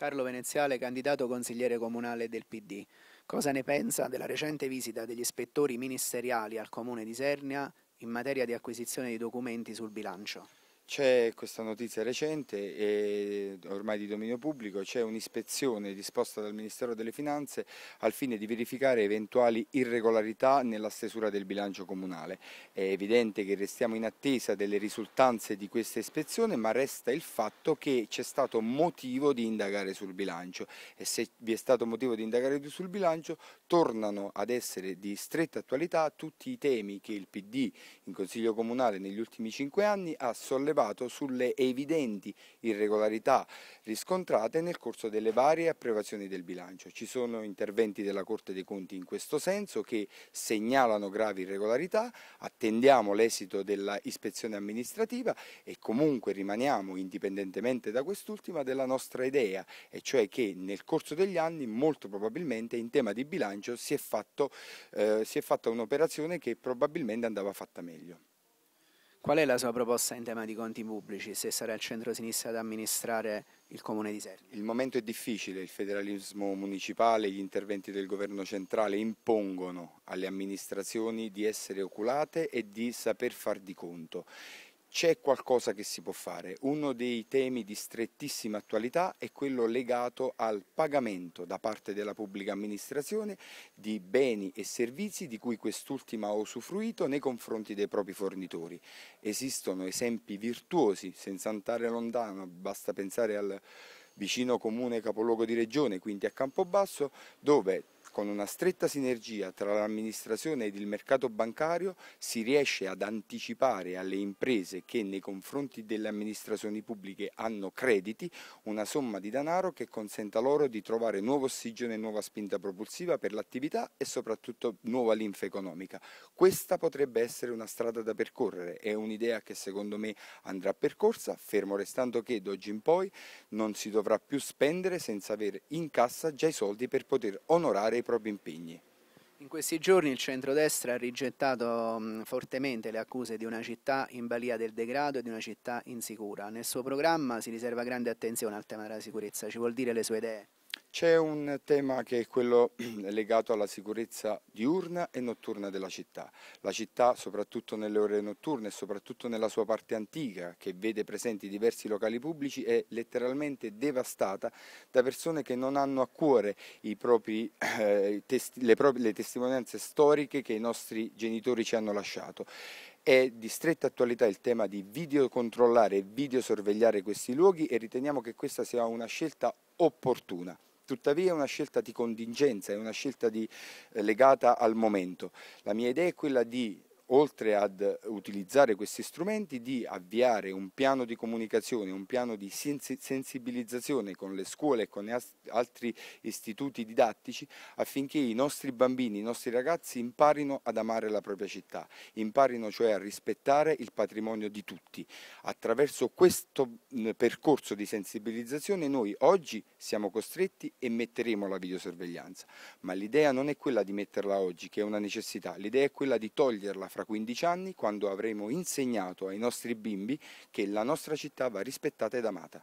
Carlo Veneziale, candidato consigliere comunale del PD. Cosa ne pensa della recente visita degli ispettori ministeriali al comune di Sernia in materia di acquisizione di documenti sul bilancio? C'è questa notizia recente e eh, ormai di dominio pubblico, c'è un'ispezione disposta dal Ministero delle Finanze al fine di verificare eventuali irregolarità nella stesura del bilancio comunale. È evidente che restiamo in attesa delle risultanze di questa ispezione, ma resta il fatto che c'è stato motivo di indagare sul bilancio e se vi è stato motivo di indagare sul bilancio tornano ad essere di stretta attualità tutti i temi che il PD in Consiglio Comunale negli ultimi cinque anni ha sollevato osservato sulle evidenti irregolarità riscontrate nel corso delle varie approvazioni del bilancio. Ci sono interventi della Corte dei Conti in questo senso che segnalano gravi irregolarità, attendiamo l'esito della ispezione amministrativa e comunque rimaniamo, indipendentemente da quest'ultima, della nostra idea, e cioè che nel corso degli anni molto probabilmente in tema di bilancio si è, fatto, eh, si è fatta un'operazione che probabilmente andava fatta meglio. Qual è la sua proposta in tema di conti pubblici, se sarà il centro-sinistra ad amministrare il comune di Serbia? Il momento è difficile, il federalismo municipale, gli interventi del governo centrale impongono alle amministrazioni di essere oculate e di saper far di conto c'è qualcosa che si può fare. Uno dei temi di strettissima attualità è quello legato al pagamento da parte della pubblica amministrazione di beni e servizi di cui quest'ultima ha usufruito nei confronti dei propri fornitori. Esistono esempi virtuosi, senza andare lontano, basta pensare al vicino comune capoluogo di regione, quindi a Campobasso, dove con una stretta sinergia tra l'amministrazione ed il mercato bancario si riesce ad anticipare alle imprese che nei confronti delle amministrazioni pubbliche hanno crediti una somma di denaro che consenta loro di trovare nuovo ossigeno e nuova spinta propulsiva per l'attività e soprattutto nuova linfa economica. Questa potrebbe essere una strada da percorrere, è un'idea che secondo me andrà percorsa, fermo restando che d'oggi in poi non si dovrà più spendere senza avere in cassa già i soldi per poter onorare i propri impegni. In questi giorni il centrodestra ha rigettato fortemente le accuse di una città in balia del degrado e di una città insicura. Nel suo programma si riserva grande attenzione al tema della sicurezza, ci vuol dire le sue idee? C'è un tema che è quello legato alla sicurezza diurna e notturna della città. La città, soprattutto nelle ore notturne e soprattutto nella sua parte antica, che vede presenti diversi locali pubblici, è letteralmente devastata da persone che non hanno a cuore propri, eh, le, proprie, le testimonianze storiche che i nostri genitori ci hanno lasciato. È di stretta attualità il tema di videocontrollare e videosorvegliare questi luoghi e riteniamo che questa sia una scelta opportuna tuttavia è una scelta di contingenza, è una scelta di, eh, legata al momento. La mia idea è quella di oltre ad utilizzare questi strumenti, di avviare un piano di comunicazione, un piano di sensibilizzazione con le scuole e con altri istituti didattici affinché i nostri bambini, i nostri ragazzi imparino ad amare la propria città, imparino cioè a rispettare il patrimonio di tutti. Attraverso questo percorso di sensibilizzazione noi oggi siamo costretti e metteremo la videosorveglianza, ma l'idea non è quella di metterla oggi, che è una necessità, l'idea è quella di toglierla fra tra 15 anni quando avremo insegnato ai nostri bimbi che la nostra città va rispettata ed amata.